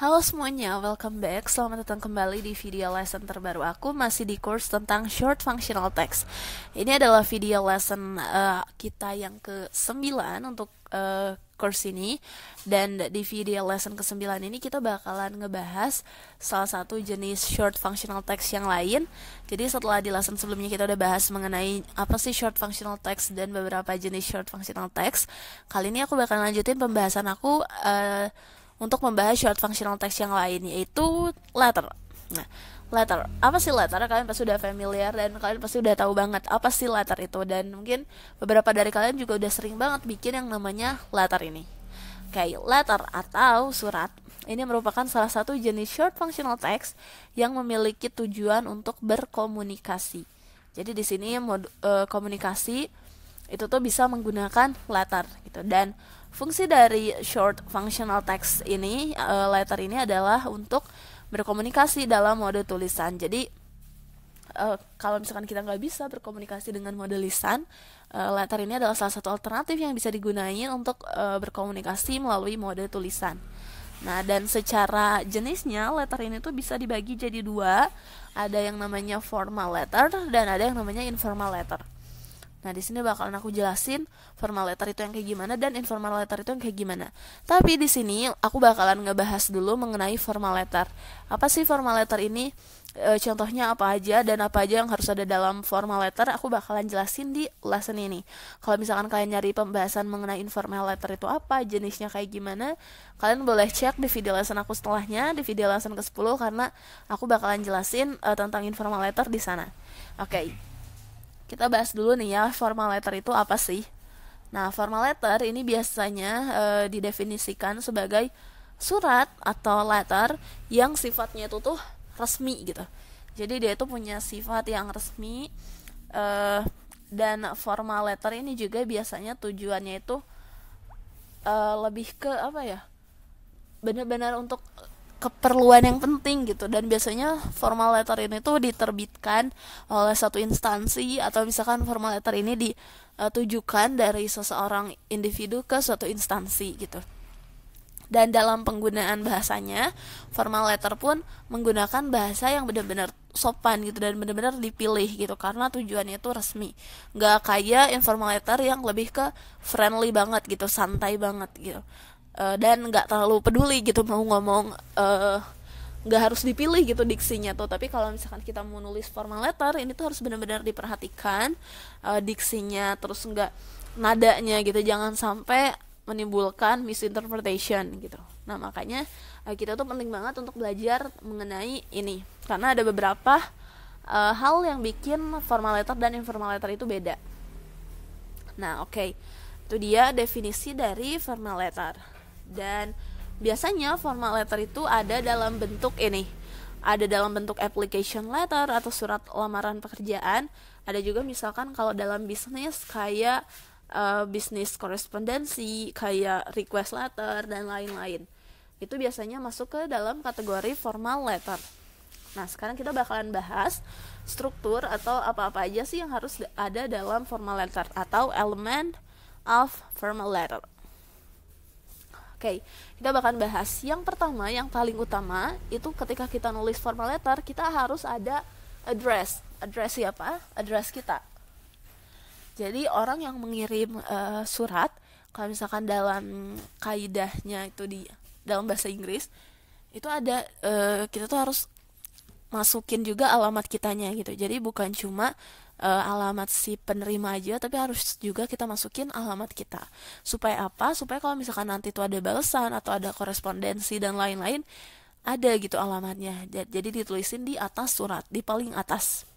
Halo semuanya, welcome back. Selamat datang kembali di video lesson terbaru aku masih di course tentang short functional text. Ini adalah video lesson uh, kita yang ke-9 untuk uh, course ini dan di video lesson ke-9 ini kita bakalan ngebahas salah satu jenis short functional text yang lain. Jadi setelah di lesson sebelumnya kita udah bahas mengenai apa sih short functional text dan beberapa jenis short functional text. Kali ini aku bakal lanjutin pembahasan aku uh, untuk membahas short functional text yang lain yaitu letter. Nah, letter. Apa sih letter? Kalian pasti sudah familiar dan kalian pasti sudah tahu banget apa sih letter itu dan mungkin beberapa dari kalian juga udah sering banget bikin yang namanya letter ini. Kayak letter atau surat ini merupakan salah satu jenis short functional text yang memiliki tujuan untuk berkomunikasi. Jadi di sini eh, komunikasi itu tuh bisa menggunakan letter gitu dan Fungsi dari short functional text ini uh, letter ini adalah untuk berkomunikasi dalam mode tulisan. Jadi uh, kalau misalkan kita nggak bisa berkomunikasi dengan mode lisan, uh, letter ini adalah salah satu alternatif yang bisa digunain untuk uh, berkomunikasi melalui mode tulisan. Nah, dan secara jenisnya letter ini tuh bisa dibagi jadi dua. Ada yang namanya formal letter dan ada yang namanya informal letter. Nah, di sini bakalan aku jelasin formal letter itu yang kayak gimana dan informal letter itu yang kayak gimana. Tapi di sini aku bakalan ngebahas dulu mengenai formal letter. Apa sih formal letter ini? E, contohnya apa aja dan apa aja yang harus ada dalam formal letter aku bakalan jelasin di lesson ini. Kalau misalkan kalian nyari pembahasan mengenai informal letter itu apa, jenisnya kayak gimana, kalian boleh cek di video lesson aku setelahnya, di video lesson ke-10 karena aku bakalan jelasin e, tentang informal letter di sana. Oke. Okay. Kita bahas dulu nih ya formal letter itu apa sih? Nah, formal letter ini biasanya e, didefinisikan sebagai surat atau letter yang sifatnya itu tuh resmi gitu. Jadi dia itu punya sifat yang resmi e, dan formal letter ini juga biasanya tujuannya itu e, lebih ke apa ya? Benar-benar untuk keperluan yang penting gitu dan biasanya formal letter ini tuh diterbitkan oleh satu instansi atau misalkan formal letter ini ditujukan eh, dari seseorang individu ke suatu instansi gitu. Dan dalam penggunaan bahasanya, formal letter pun menggunakan bahasa yang benar-benar sopan gitu dan benar-benar dipilih gitu karena tujuannya itu resmi. Nggak kayak informal letter yang lebih ke friendly banget gitu, santai banget gitu uh, dan nggak terlalu peduli gitu mau ngomong eh, nggak harus dipilih gitu diksinya tuh tapi kalau misalkan kita mau nulis formal letter ini tuh harus benar-benar diperhatikan uh, diksinya terus nggak nadanya gitu jangan sampai menimbulkan misinterpretation gitu nah makanya uh, kita tuh penting banget untuk belajar mengenai ini karena ada beberapa uh, hal yang bikin formal letter dan informal letter itu beda nah oke okay. itu dia definisi dari formal letter dan biasanya formal letter itu ada dalam bentuk ini ada dalam bentuk application letter atau surat lamaran pekerjaan ada juga misalkan kalau dalam bisnis kayak uh, bisnis korespondensi kayak request letter dan lain-lain itu biasanya masuk ke dalam kategori formal letter nah sekarang kita bakalan bahas struktur atau apa-apa aja sih yang harus ada dalam formal letter atau element of formal letter Oke, kita bahkan bahas yang pertama, yang paling utama itu ketika kita nulis formal letter, kita harus ada address. Address siapa? Address kita. Jadi orang yang mengirim uh, surat, kalau misalkan dalam kaidahnya itu di dalam bahasa Inggris, itu ada uh, kita tuh harus masukin juga alamat kitanya gitu. Jadi bukan cuma uh, alamat si penerima aja tapi harus juga kita masukin alamat kita supaya apa supaya kalau misalkan nanti tuh ada balasan atau ada korespondensi dan lain-lain ada gitu alamatnya jadi ditulisin di atas surat di paling atas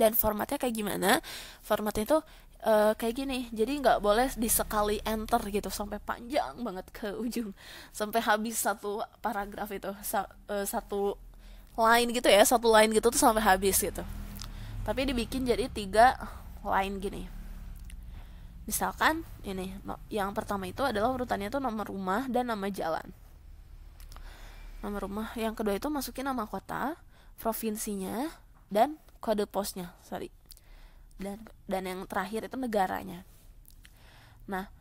dan formatnya kayak gimana formatnya itu uh, eh, kayak gini jadi nggak boleh disekali enter gitu sampai panjang banget ke ujung sampai habis satu paragraf itu sa uh, satu line gitu ya satu line gitu tuh sampai habis gitu tapi dibikin jadi tiga line gini misalkan ini yang pertama itu adalah urutannya itu nomor rumah dan nama jalan nomor rumah yang kedua itu masukin nama kota provinsinya dan kode posnya sorry dan dan yang terakhir itu negaranya nah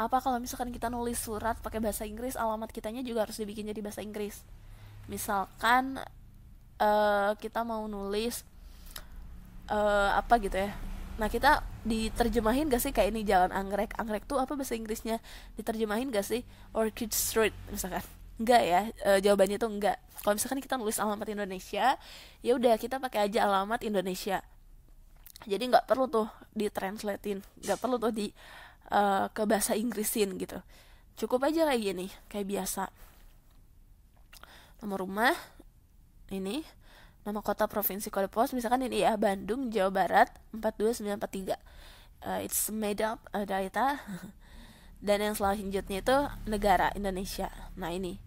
apa kalau misalkan kita nulis surat pakai bahasa Inggris alamat kitanya juga harus dibikin jadi bahasa Inggris misalkan uh, kita mau nulis uh, apa gitu ya nah kita diterjemahin gak sih kayak ini jalan anggrek anggrek tuh apa bahasa Inggrisnya diterjemahin gak sih Orchid Street misalkan enggak ya e, jawabannya tuh enggak kalau misalkan kita nulis alamat Indonesia ya udah kita pakai aja alamat Indonesia jadi nggak perlu tuh ditranslatein nggak perlu tuh di e, ke bahasa Inggrisin gitu cukup aja kayak gini kayak biasa nomor rumah ini nama kota provinsi kode pos misalkan ini ya Bandung Jawa Barat 42943 uh, eh, it's made up uh, eh, data dan yang selanjutnya itu negara Indonesia nah ini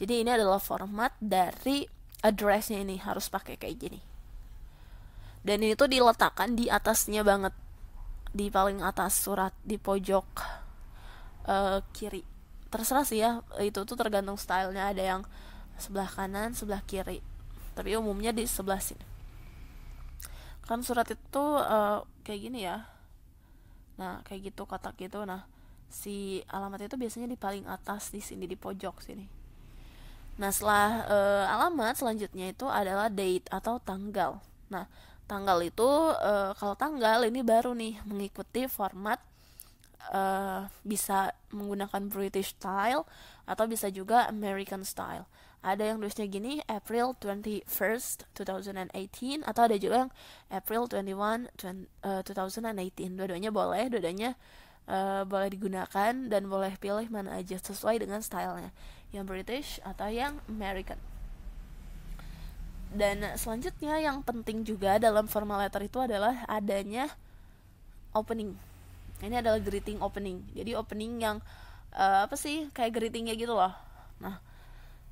jadi ini adalah format dari addressnya ini harus pakai kayak gini dan ini tuh diletakkan di atasnya banget di paling atas surat di pojok uh, kiri terserah sih ya itu tuh tergantung stylenya ada yang sebelah kanan sebelah kiri tapi umumnya di sebelah sini kan surat itu uh, kayak gini ya nah kayak gitu kotak gitu nah si alamat itu biasanya di paling atas di sini di pojok sini nah setelah uh, alamat selanjutnya itu adalah date atau tanggal nah tanggal itu uh, kalau tanggal ini baru nih mengikuti format uh, bisa menggunakan British style atau bisa juga American style ada yang nulisnya gini April 21st 2018 atau ada juga yang April 21 20, uh, 2018 dua-duanya boleh dua-duanya uh, boleh digunakan dan boleh pilih mana aja sesuai dengan stylenya yang British atau yang American dan selanjutnya yang penting juga dalam formal letter itu adalah adanya opening ini adalah greeting opening jadi opening yang uh, apa sih kayak greetingnya gitu loh nah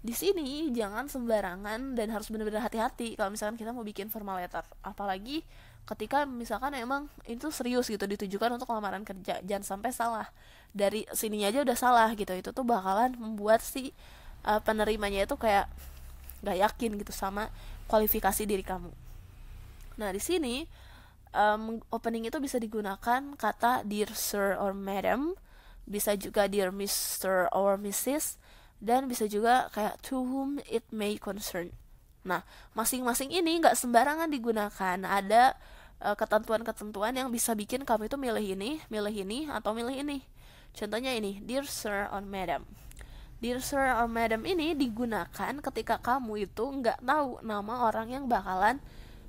di sini jangan sembarangan dan harus benar-benar hati-hati kalau misalkan kita mau bikin formal letter apalagi ketika misalkan emang itu serius gitu ditujukan untuk lamaran kerja jangan sampai salah dari sininya aja udah salah gitu itu tuh bakalan membuat si uh, penerimanya itu kayak gak yakin gitu sama kualifikasi diri kamu nah di sini um, opening itu bisa digunakan kata dear sir or madam bisa juga dear mister or mrs dan bisa juga kayak to whom it may concern. Nah, masing-masing ini nggak sembarangan digunakan. Ada eh, ketentuan-ketentuan uh, yang bisa bikin kamu itu milih ini, milih ini, atau milih ini. Contohnya ini, dear sir or madam. Dear sir or madam ini digunakan ketika kamu itu nggak tahu nama orang yang bakalan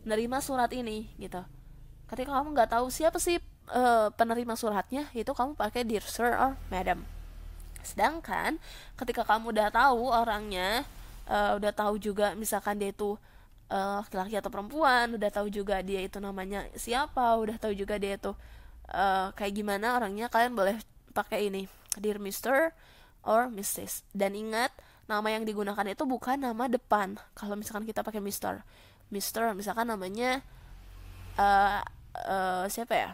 nerima surat ini, gitu. Ketika kamu nggak tahu siapa sih uh, penerima suratnya, itu kamu pakai dear sir or madam sedangkan ketika kamu udah tahu orangnya uh, udah tahu juga misalkan dia itu laki eh, laki-laki atau perempuan udah tahu juga dia itu namanya siapa udah tahu juga dia itu uh, kayak gimana orangnya kalian boleh pakai ini dear mister or mrs dan ingat nama yang digunakan itu bukan nama depan kalau misalkan kita pakai mister mister misalkan namanya uh, uh, siapa ya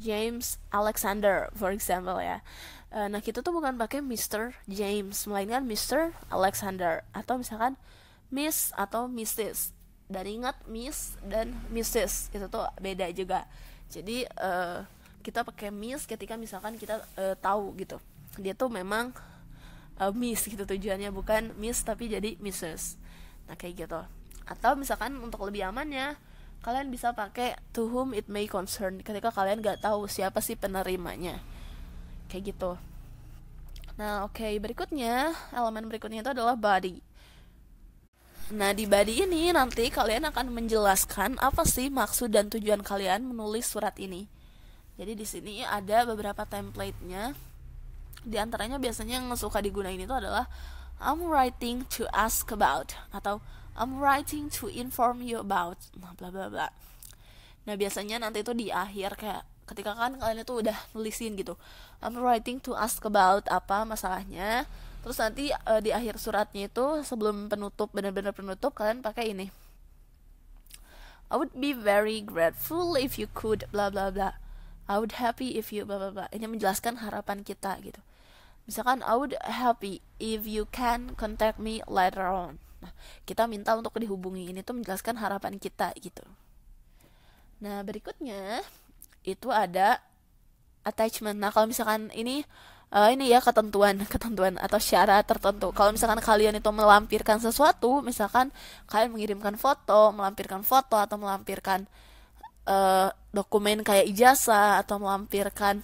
James Alexander for example ya uh, nah kita tuh bukan pakai Mr. James melainkan Mr. Alexander atau misalkan Miss atau Mrs. Dan ingat Miss dan Mrs itu tuh beda juga. Jadi uh, kita pakai Miss ketika misalkan kita uh, tahu gitu. Dia tuh memang uh, Miss gitu tujuannya bukan Miss tapi jadi Mrs. Nah kayak gitu. Atau misalkan untuk lebih amannya kalian bisa pakai to whom it may concern ketika kalian gak tahu siapa sih penerimanya kayak gitu nah oke okay, berikutnya elemen berikutnya itu adalah body Nah, di body ini nanti kalian akan menjelaskan apa sih maksud dan tujuan kalian menulis surat ini. Jadi di sini ada beberapa template-nya. Di antaranya biasanya yang suka digunakan itu adalah I'm writing to ask about atau I'm writing to inform you about. Nah, bla bla bla. Nah, biasanya nanti itu di akhir kayak ketika kan kalian itu udah nulisin gitu I'm writing to ask about apa masalahnya terus nanti uh, di akhir suratnya itu sebelum penutup benar-benar penutup kalian pakai ini I would be very grateful if you could bla bla bla I would happy if you bla bla bla ini menjelaskan harapan kita gitu misalkan I would happy if you can contact me later on nah kita minta untuk dihubungi ini tuh menjelaskan harapan kita gitu nah berikutnya itu ada attachment. Nah, kalau misalkan ini uh, ini ya ketentuan ketentuan atau syarat tertentu kalau misalkan kalian itu melampirkan sesuatu misalkan kalian mengirimkan foto melampirkan foto atau melampirkan uh, dokumen kayak ijazah atau melampirkan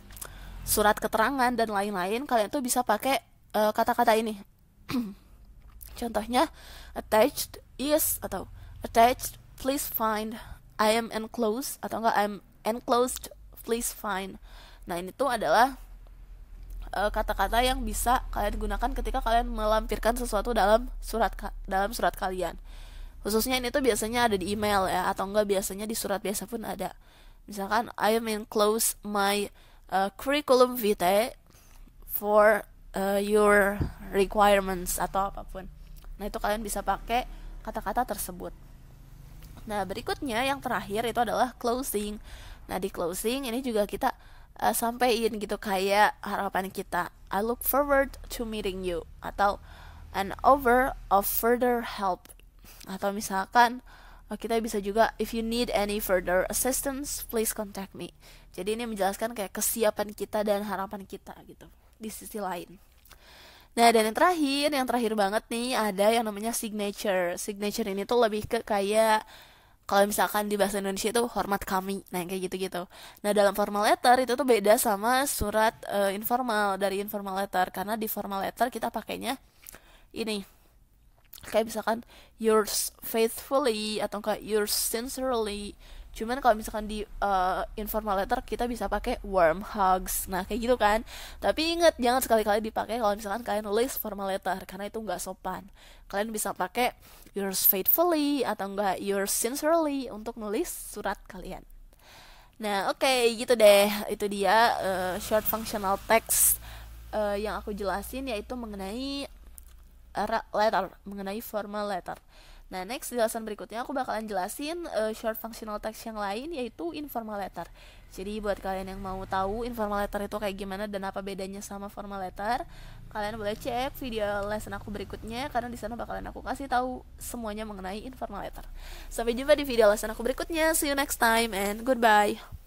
surat keterangan dan lain-lain kalian tuh bisa pakai kata eh, kata-kata ini contohnya attached is atau attached please find I am enclosed atau enggak I'm enclosed please fine nah ini tuh adalah eh, kata-kata yang bisa kalian gunakan ketika kalian melampirkan sesuatu dalam surat dalam surat kalian khususnya ini tuh biasanya ada di email ya atau enggak biasanya di surat biasa pun ada misalkan I am enclosed my uh, curriculum vitae for uh, your requirements atau apapun nah itu kalian bisa pakai kata-kata tersebut nah berikutnya yang terakhir itu adalah closing Nah di closing ini juga kita uh, eh, sampaikan gitu kayak harapan kita. I look forward to meeting you atau an over of further help atau misalkan eh, kita bisa juga if you need any further assistance please contact me. Jadi ini menjelaskan kayak kesiapan kita dan harapan kita gitu di sisi lain. Nah, dan yang terakhir, yang terakhir banget nih ada yang namanya signature. Signature ini tuh lebih ke kayak kalau misalkan di bahasa Indonesia itu hormat kami nah kayak gitu-gitu nah dalam formal letter itu tuh beda sama surat uh, informal dari informal letter karena di formal letter kita pakainya ini kayak misalkan yours faithfully atau kayak yours sincerely cuman kalau misalkan di uh, informal letter kita bisa pakai warm hugs nah kayak gitu kan tapi inget jangan sekali-kali dipakai kalau misalkan kalian list formal letter karena itu nggak sopan kalian bisa pakai yours faithfully atau enggak yours sincerely untuk nulis surat kalian nah oke okay, gitu deh itu dia uh, short functional text uh, yang aku jelasin yaitu mengenai letter mengenai formal letter Nah, next jelasan berikutnya aku bakalan jelasin uh, short functional text yang lain yaitu informal letter. Jadi buat kalian yang mau tahu informal letter itu kayak gimana dan apa bedanya sama formal letter, kalian boleh cek video lesson aku berikutnya karena di sana bakalan aku kasih tahu semuanya mengenai informal letter. Sampai jumpa di video lesson aku berikutnya. See you next time and goodbye.